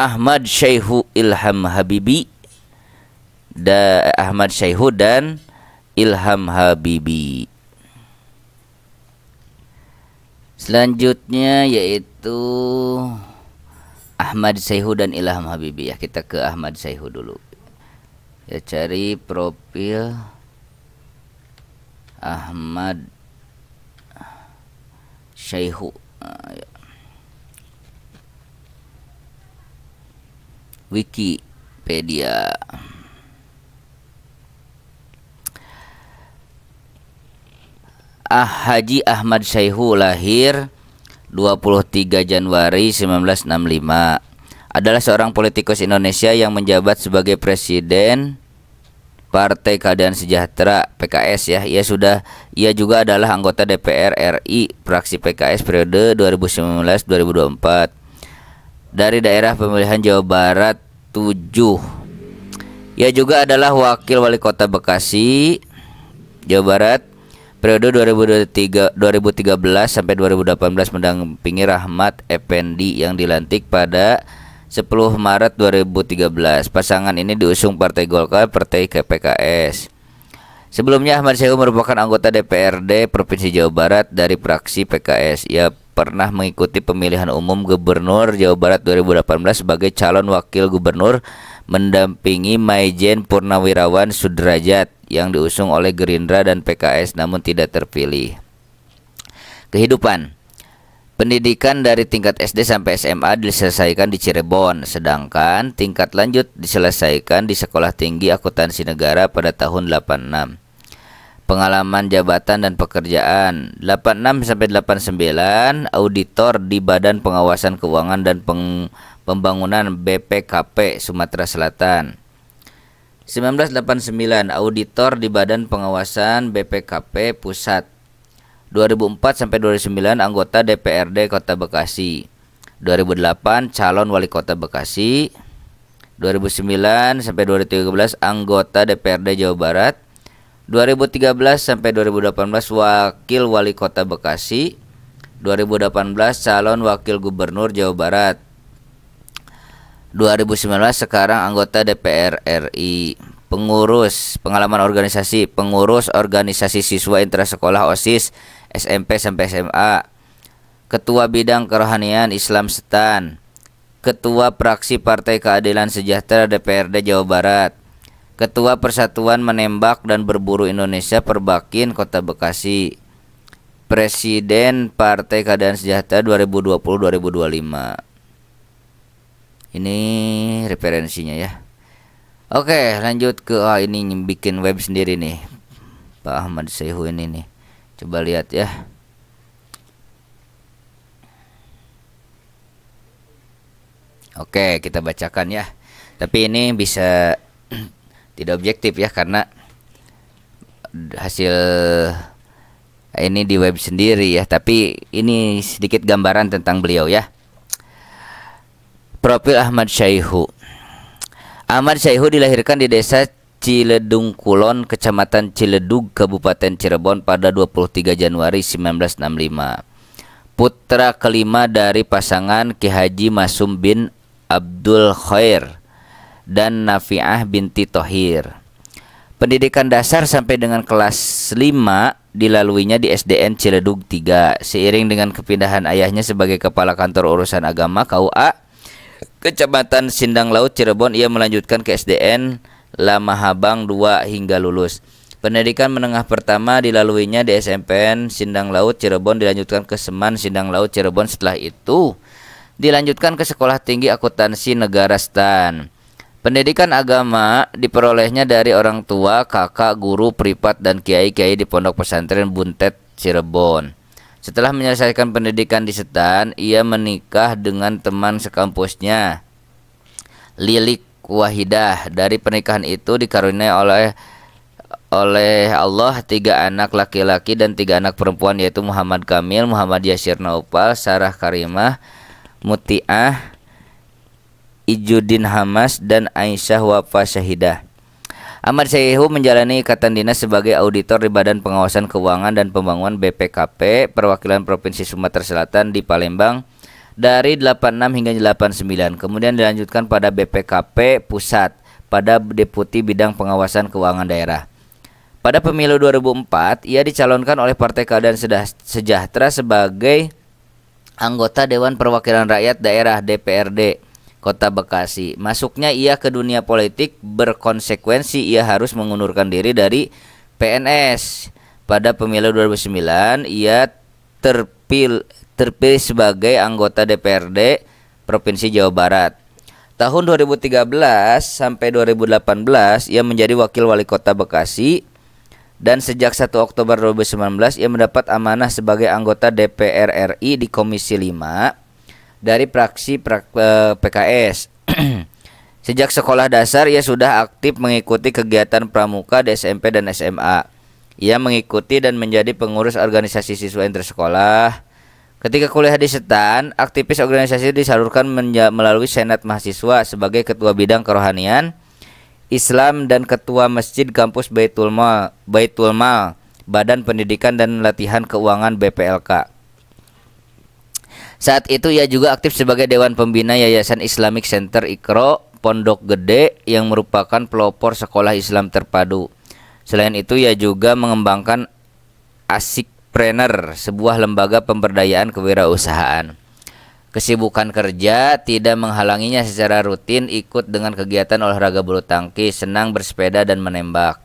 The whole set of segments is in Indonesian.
Ahmad Syaihu Ilham Habibi da Ahmad Syaihu dan Ilham Habibi. Selanjutnya yaitu Ahmad Syaihu dan Ilham Habibi ya kita ke Ahmad Syaihu dulu. Ya cari profil Ahmad Syaihu. Nah, ya. Wikipedia. Ah Haji Ahmad Syaihu lahir 23 Januari 1965 adalah seorang politikus Indonesia yang menjabat sebagai presiden Partai Keadilan Sejahtera PKS ya. Ia sudah ia juga adalah anggota DPR RI fraksi PKS periode 2019-2024 dari daerah pemilihan Jawa Barat 7. Ia juga adalah wakil wali kota Bekasi, Jawa Barat periode 2023 2013 sampai 2018 mendampingi Rahmat Effendi yang dilantik pada 10 Maret 2013. Pasangan ini diusung Partai Golkar, Partai KPKS. Sebelumnya Ahmad Syahu merupakan anggota DPRD Provinsi Jawa Barat dari fraksi PKS. Ia pernah mengikuti pemilihan umum Gubernur Jawa Barat 2018 sebagai calon wakil gubernur mendampingi Maijen Purnawirawan Sudrajat yang diusung oleh Gerindra dan PKS namun tidak terpilih. Kehidupan Pendidikan dari tingkat SD sampai SMA diselesaikan di Cirebon, sedangkan tingkat lanjut diselesaikan di Sekolah Tinggi Akuntansi Negara pada tahun 86 pengalaman jabatan dan pekerjaan 86 sampai 89 auditor di Badan Pengawasan Keuangan dan Peng Pembangunan BPKP Sumatera Selatan 1989 auditor di Badan Pengawasan BPKP Pusat 2004 sampai 2009 anggota DPRD Kota Bekasi 2008 calon wali kota Bekasi 2009 sampai 2013 anggota DPRD Jawa Barat 2013 sampai 2018 wakil wali kota Bekasi 2018 calon wakil gubernur Jawa Barat 2019 sekarang anggota DPR RI pengurus pengalaman organisasi pengurus organisasi siswa intrasekolah OSIS SMP sampai SMA ketua bidang kerohanian Islam Setan ketua praksi Partai Keadilan Sejahtera DPRD Jawa Barat Ketua Persatuan Menembak dan Berburu Indonesia Perbakin Kota Bekasi Presiden Partai Keadaan Sejahtera 2020-2025 Ini referensinya ya Oke lanjut ke oh, ini bikin web sendiri nih Pak Ahmad Sehu ini nih Coba lihat ya Oke kita bacakan ya Tapi ini bisa tidak objektif ya karena hasil eh, ini di web sendiri ya tapi ini sedikit gambaran tentang beliau ya profil Ahmad Syaihu Ahmad Syaihu dilahirkan di desa Ciledung Kulon, Kecamatan Ciledug, Kabupaten Cirebon pada 23 Januari 1965. Putra kelima dari pasangan Ki Haji Masum bin Abdul Khair dan Nafi'ah binti Tohir. Pendidikan dasar sampai dengan kelas 5 dilaluinya di SDN Ciledug 3 seiring dengan kepindahan ayahnya sebagai kepala kantor urusan agama KUA Kecamatan Sindang Laut Cirebon ia melanjutkan ke SDN Lama Habang 2 hingga lulus. Pendidikan menengah pertama dilaluinya di SMPN Sindang Laut Cirebon dilanjutkan ke Seman Sindang Laut Cirebon setelah itu dilanjutkan ke Sekolah Tinggi Akuntansi Negara Stan. Pendidikan agama diperolehnya dari orang tua, kakak, guru, pripat, dan kiai-kiai di pondok pesantren Buntet, Cirebon. Setelah menyelesaikan pendidikan di Setan, ia menikah dengan teman sekampusnya, Lilik Wahidah. Dari pernikahan itu dikaruniai oleh oleh Allah tiga anak laki-laki dan tiga anak perempuan yaitu Muhammad Kamil, Muhammad Yasir Naupal, Sarah Karimah, Mutiah, Ijudin Hamas dan Aisyah Wafa Syahidah. Ahmad Syahihu menjalani ikatan dinas sebagai auditor di Badan Pengawasan Keuangan dan Pembangunan BPKP Perwakilan Provinsi Sumatera Selatan di Palembang dari 86 hingga 89. Kemudian dilanjutkan pada BPKP Pusat pada Deputi Bidang Pengawasan Keuangan Daerah. Pada pemilu 2004, ia dicalonkan oleh Partai Keadilan Sejahtera sebagai anggota Dewan Perwakilan Rakyat Daerah DPRD Kota Bekasi. Masuknya ia ke dunia politik berkonsekuensi ia harus mengundurkan diri dari PNS. Pada pemilu 2009 ia terpil, terpilih sebagai anggota DPRD Provinsi Jawa Barat. Tahun 2013 sampai 2018 ia menjadi wakil wali kota Bekasi dan sejak 1 Oktober 2019 ia mendapat amanah sebagai anggota DPR RI di Komisi 5 dari praksi pra, eh, PKS. Sejak sekolah dasar ia sudah aktif mengikuti kegiatan pramuka di SMP dan SMA. Ia mengikuti dan menjadi pengurus organisasi siswa intersekolah. Ketika kuliah di Setan, aktivis organisasi disalurkan melalui Senat Mahasiswa sebagai ketua bidang kerohanian, Islam dan ketua masjid kampus Baitul Mal, Baitul Mal Badan Pendidikan dan Latihan Keuangan BPLK. Saat itu ia juga aktif sebagai Dewan Pembina Yayasan Islamic Center Ikro Pondok Gede yang merupakan pelopor sekolah Islam terpadu. Selain itu ia juga mengembangkan Asik Asikpreneur, sebuah lembaga pemberdayaan kewirausahaan. Kesibukan kerja tidak menghalanginya secara rutin ikut dengan kegiatan olahraga bulu tangkis, senang bersepeda dan menembak.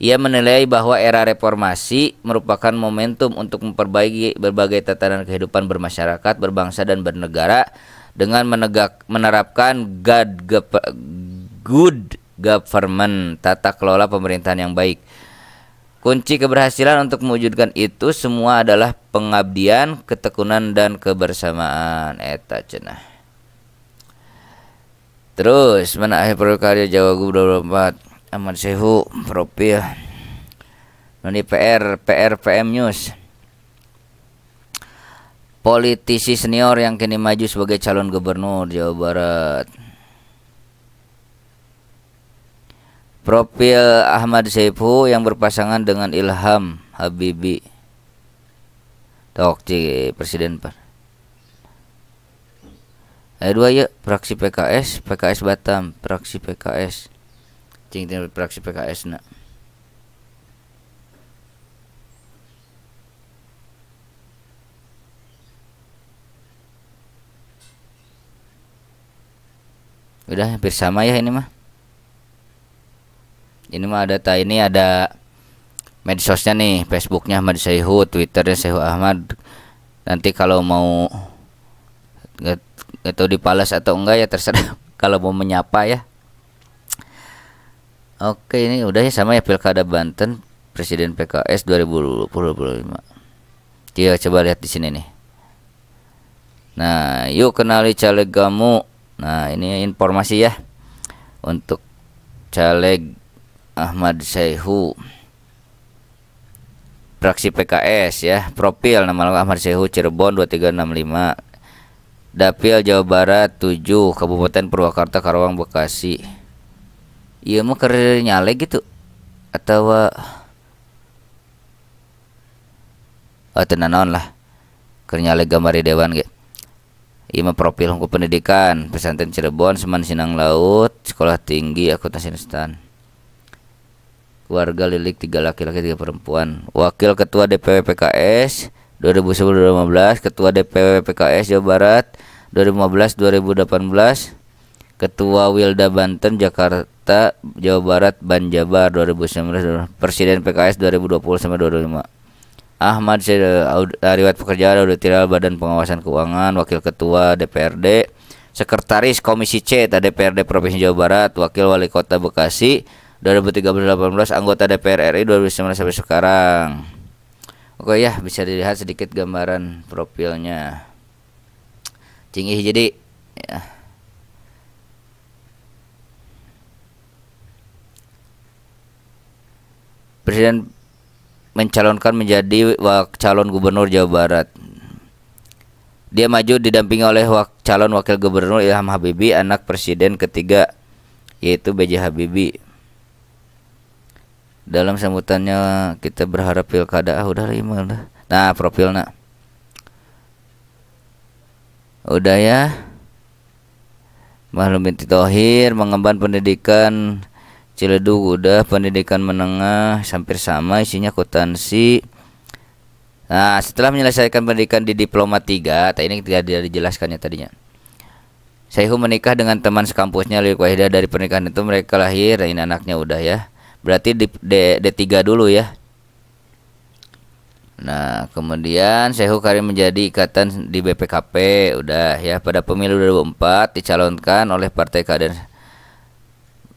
Ia menilai bahwa era reformasi merupakan momentum untuk memperbaiki berbagai tatanan kehidupan bermasyarakat, berbangsa dan bernegara dengan menegak menerapkan God, good government, tata kelola pemerintahan yang baik. Kunci keberhasilan untuk mewujudkan itu semua adalah pengabdian, ketekunan dan kebersamaan. Eta cenah. Terus mana akhir perlu Jawa Gubernur 24 Ahmad Sehu profil Noni nah, PR PR PM News politisi senior yang kini maju sebagai calon gubernur Jawa Barat profil Ahmad Seifu yang berpasangan dengan Ilham Habibi Tokci presiden pak Ayo dua yuk. fraksi PKS PKS Batam fraksi PKS cing tinggal praksi PKS nak udah hampir sama ya ini mah ini mah ada ta ini ada medsosnya nih Facebooknya Ahmad Saihu Twitternya Saihu Ahmad nanti kalau mau nggak tahu dipalas atau enggak ya terserah kalau mau menyapa ya Oke ini udah ya sama ya pilkada Banten Presiden PKS 2025. Kita coba lihat di sini nih. Nah, yuk kenali caleg kamu. Nah, ini informasi ya untuk caleg Ahmad Sehu praksi PKS ya profil nama Ahmad Sehu Cirebon 2365 Dapil Jawa Barat 7 Kabupaten Purwakarta Karawang Bekasi iya mah ker nyale gitu atau atau eh, oh, tenanon lah ker nyale gambar dewan gitu iya mah profil hukum pendidikan pesantren Cirebon Seman Sinang Laut sekolah tinggi akuntansi instan keluarga lilik tiga laki-laki tiga perempuan wakil ketua DPW PKS 2010-2015 ketua DPW PKS Jawa Barat 2015-2018 ketua Wilda Banten Jakarta Jakarta Jawa Barat Banjabar 2019 Presiden PKS 2020 sampai 2025 Ahmad Pekerja, sudah Auditorial Badan Pengawasan Keuangan Wakil Ketua DPRD Sekretaris Komisi C DPRD Provinsi Jawa Barat Wakil Wali Kota Bekasi 2013-2018 anggota DPR RI 2019 sampai sekarang Oke ya bisa dilihat sedikit gambaran profilnya Tinggi jadi ya Presiden mencalonkan menjadi wak calon gubernur Jawa Barat. Dia maju didampingi oleh wak calon wakil gubernur Ilham Habibi, anak presiden ketiga yaitu B.J. Habibi. Dalam sambutannya kita berharap pilkada ah udah lima iya udah. Nah, profilnya. Udah ya. Mahlumin binti Tohir mengemban pendidikan Ciledug udah pendidikan menengah hampir sama isinya akuntansi nah setelah menyelesaikan pendidikan di diploma 3 tadi ini tidak dijelaskannya tadinya Saihu menikah dengan teman sekampusnya Lewi Wahida dari pernikahan itu mereka lahir ini anaknya udah ya berarti di D, D3 dulu ya Nah, kemudian Sehu Karim menjadi ikatan di BPKP udah ya pada pemilu 2004 dicalonkan oleh Partai Keadilan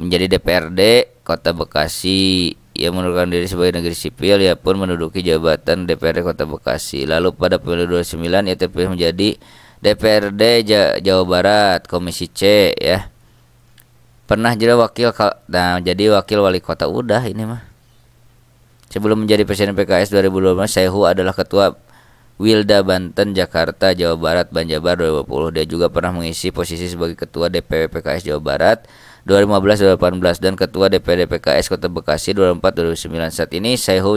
menjadi DPRD Kota Bekasi ia ya, menurunkan diri sebagai negeri sipil ia ya pun menduduki jabatan DPRD Kota Bekasi lalu pada pemilu 29 ia terpilih menjadi DPRD Jawa Barat Komisi C ya pernah jadi wakil nah jadi wakil wali kota udah ini mah sebelum menjadi presiden PKS 2012 Saihu adalah ketua Wilda Banten Jakarta Jawa Barat Banjabar 2020 dia juga pernah mengisi posisi sebagai ketua DPW PKS Jawa Barat 2015-2018 dan Ketua DPD PKS Kota Bekasi 2004-2009. Saat ini Saihu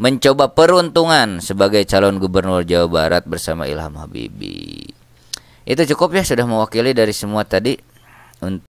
mencoba peruntungan sebagai calon gubernur Jawa Barat bersama Ilham Habibi. Itu cukup ya sudah mewakili dari semua tadi